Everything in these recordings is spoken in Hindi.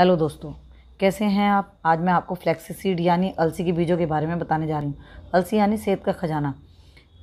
हेलो दोस्तों कैसे हैं आप आज मैं आपको फ्लैक्सी सीड यानी अलसी के बीजों के बारे में बताने जा रही हूँ अलसी यानी सेहत का खजाना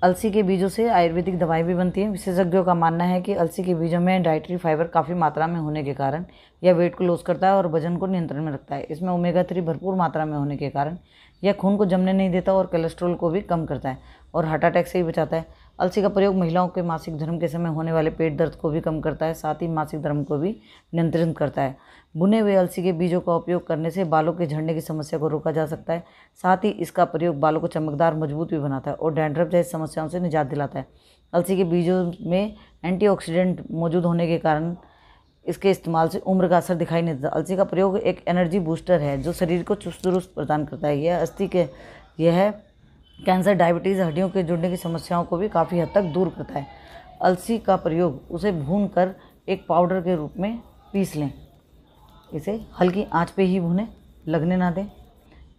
अलसी के बीजों से आयुर्वेदिक दवाई भी बनती है विशेषज्ञों का मानना है कि अलसी के बीजों में डाइटरी फाइबर काफ़ी मात्रा में होने के कारण यह वेट को लॉस करता है और वजन को नियंत्रण में रखता है इसमें ओमेगा थ्री भरपूर मात्रा में होने के कारण यह खून को जमने नहीं देता और कोलेस्ट्रॉल को भी कम करता है और हार्ट अटैक से भी बचाता है अलसी का प्रयोग महिलाओं के मासिक धर्म के समय होने वाले पेट दर्द को भी कम करता है साथ ही मासिक धर्म को भी नियंत्रित करता है बुने हुए अलसी के बीजों का उपयोग करने से बालों के झड़ने की समस्या को रोका जा सकता है साथ ही इसका प्रयोग बालों को चमकदार मजबूत भी बनाता है और डैंड्रफ जैसी समस्याओं से निजात दिलाता है अलसी के बीजों में एंटीऑक्सीडेंट मौजूद होने के कारण इसके इस्तेमाल से उम्र का असर दिखाई नहीं देता अलसी का प्रयोग एक एनर्जी बूस्टर है जो शरीर को चुस्त दुरुस्त प्रदान करता है यह अस्थि के यह कैंसर डायबिटीज़ हड्डियों के जुड़ने की समस्याओं को भी काफ़ी हद तक दूर करता है अलसी का प्रयोग उसे भून कर एक पाउडर के रूप में पीस लें इसे हल्की आंच पे ही भुने लगने ना दें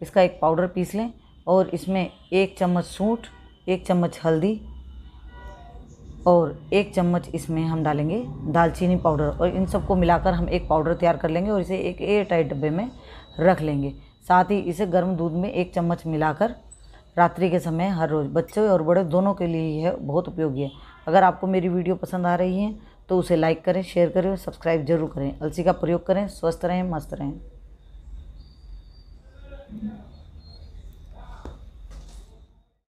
इसका एक पाउडर पीस लें और इसमें एक चम्मच सूट एक चम्मच हल्दी और एक चम्मच इसमें हम डालेंगे दालचीनी पाउडर और इन सबको मिलाकर हम एक पाउडर तैयार कर लेंगे और इसे एक एयर टाइट डब्बे में रख लेंगे साथ ही इसे गर्म दूध में एक चम्मच मिलाकर रात्रि के समय हर रोज़ बच्चे और बड़े दोनों के लिए यह बहुत उपयोगी है अगर आपको मेरी वीडियो पसंद आ रही है तो उसे लाइक करें शेयर करें और सब्सक्राइब जरूर करें अलसी का प्रयोग करें स्वस्थ रहें मस्त रहें